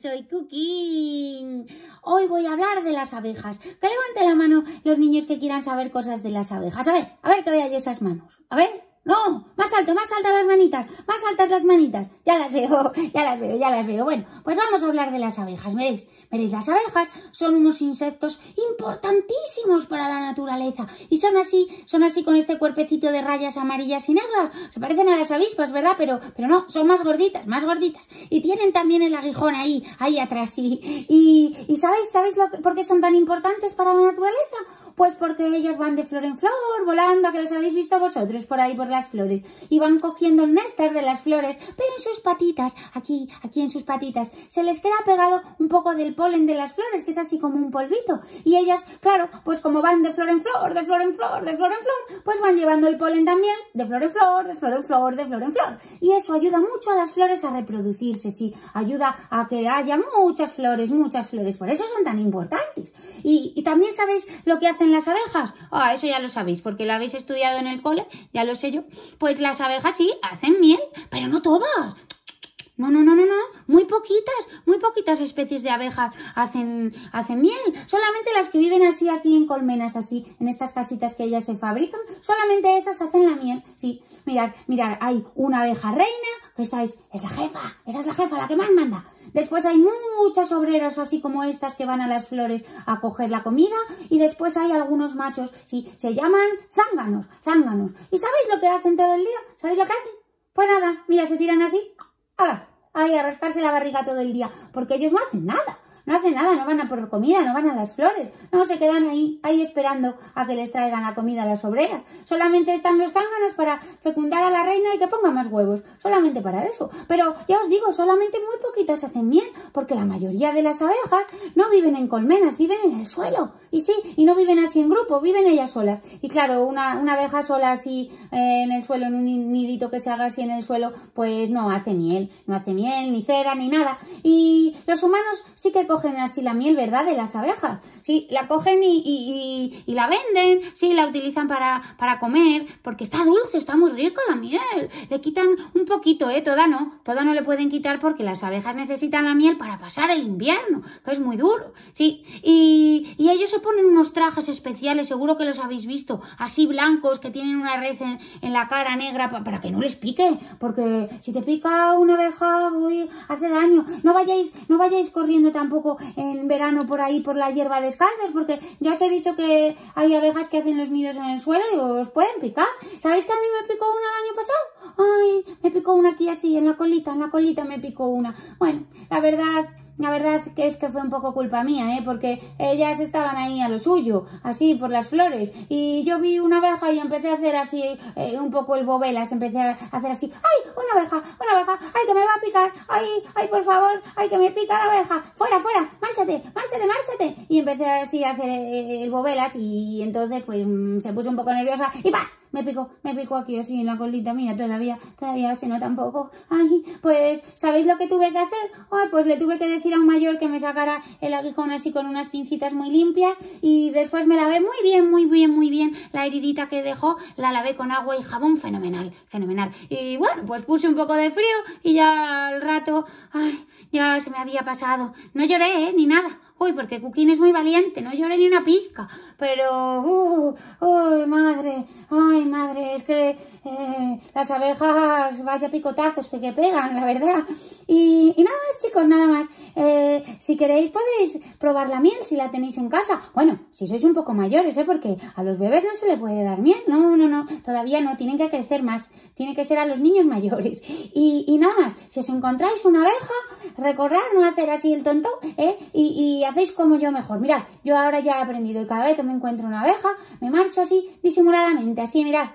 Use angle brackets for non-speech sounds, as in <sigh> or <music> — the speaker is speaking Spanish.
soy Cooking. Hoy voy a hablar de las abejas. Que levante la mano los niños que quieran saber cosas de las abejas. A ver, a ver que vea yo esas manos. A ver, no, más alto, más altas las manitas, más altas las manitas. Ya las veo, <laughs> ya las veo, ya las veo. Bueno, pues vamos a hablar de las abejas. Veréis, veréis, las abejas son unos insectos importantísimos para la naturaleza. Y son así, son así con este cuerpecito de rayas amarillas y negras. Se parecen a las avispas, ¿verdad? Pero, pero no, son más gorditas, más gorditas. Y tienen también el aguijón ahí, ahí atrás. Y, y, ¿sabéis, sabéis lo por qué son tan importantes para la naturaleza? Pues porque ellas van de flor en flor, volando, que las habéis visto vosotros por ahí por las flores, y van cogiendo el néctar de las flores, pero en sus patitas, aquí, aquí en sus patitas, se les queda pegado un poco del polen de las flores, que es así como un polvito, y ellas, claro, pues como van de flor en flor, de flor en flor, de flor en flor, pues van llevando el polen también de flor en flor, de flor en flor, de flor en flor, y eso ayuda mucho a las flores a reproducirse, sí, ayuda a que haya muchas flores, muchas flores, por eso son tan importantes. y también sabéis lo que hacen las abejas? Ah, eso ya lo sabéis, porque lo habéis estudiado en el cole, ya lo sé yo. Pues las abejas sí, hacen miel, pero no todas. No, no, no, no, no. Muy poquitas, muy poquitas especies de abejas hacen, hacen miel. Solamente las que viven así aquí en colmenas, así, en estas casitas que ellas se fabrican, solamente esas hacen la miel. Sí, mirad, mirad, hay una abeja reina, que esta es la jefa, esa es la jefa, la que más manda. Después hay muchas obreras así como estas que van a las flores a coger la comida y después hay algunos machos, sí, se llaman zánganos, zánganos. ¿Y sabéis lo que hacen todo el día? ¿Sabéis lo que hacen? Pues nada, mira, se tiran así, ¡hala! Ahí a rascarse la barriga todo el día, porque ellos no hacen nada. No hacen nada, no van a por comida, no van a las flores, no se quedan ahí, ahí esperando a que les traigan la comida a las obreras. Solamente están los zánganos para fecundar a la reina y que ponga más huevos, solamente para eso. Pero ya os digo, solamente muy poquitas hacen miel, porque la mayoría de las abejas no viven en colmenas, viven en el suelo. Y sí, y no viven así en grupo, viven ellas solas. Y claro, una, abeja sola así eh, en el suelo, en un nidito que se haga así en el suelo, pues no hace miel, no hace miel, ni cera, ni nada. Y los humanos sí que cogen así la miel, ¿verdad? De las abejas. Sí, la cogen y, y, la venden, sí, la utilizan para, para comer, porque está dulce, está muy rico la miel. Le quitan un poquito, ¿eh? Toda no, toda no le pueden quitar porque las abejas necesitan la miel para pasar el invierno, que es muy duro, sí. Y, ellos se ponen unos trajes especiales, seguro que los habéis visto, así blancos, que tienen una red en, la cara negra para que no les pique, porque si te pica una abeja, hace daño. No vayáis, no vayáis corriendo tampoco en verano por ahí por la hierba descalzos, porque ya os he dicho que hay abejas que hacen los nidos en el suelo y os pueden picar. ¿Sabéis que a mí me picó una el año pasado? Ay, me picó una aquí así, en la colita, en la colita me picó una. Bueno, la verdad la verdad que es que fue un poco culpa mía, ¿eh? porque ellas estaban ahí a lo suyo, así por las flores, y yo vi una abeja y empecé a hacer así eh, un poco el bobelas, empecé a hacer así, ¡ay, una abeja, una abeja, ay que me va a picar, ay, ay por favor, ay que me pica la abeja, fuera, fuera, márchate, márchate, márchate, y empecé así a hacer eh, el bobelas y entonces pues mm, se puso un poco nerviosa y ¡paz! me picó, me picó aquí así en la colita, mía. todavía, todavía se nota tampoco. poco. Ay, pues, ¿sabéis lo que tuve que hacer? Ay, pues le tuve que decir a un mayor que me sacara el aguijón así con unas pincitas muy limpias y después me lavé muy bien, muy bien, muy bien la heridita que dejó, la lavé con agua y jabón, fenomenal, fenomenal. Y bueno, pues puse un poco de frío y ya al rato, ay, ya se me había pasado. No lloré, ¿eh? ni nada porque Cuquín es muy valiente, no llora ni una pizca, pero, ay uh, madre, ay, madre, es que eh, las abejas, vaya picotazos que pegan, la verdad. Y, nada más, chicos, nada más. Eh, si queréis podéis probar la miel si la tenéis en casa. Bueno, si sois un poco mayores, ¿eh? Porque a los bebés no se le puede dar miel, no, no, no, todavía no, tienen que crecer más, tiene que ser a los niños mayores. Y, nada más, si os encontráis una abeja, recordad no hacer así el tonto, ¿eh? y hacer como yo mejor. Mirad, yo ahora ya he aprendido y cada vez que me encuentro una abeja, me marcho así disimuladamente, así, mirad.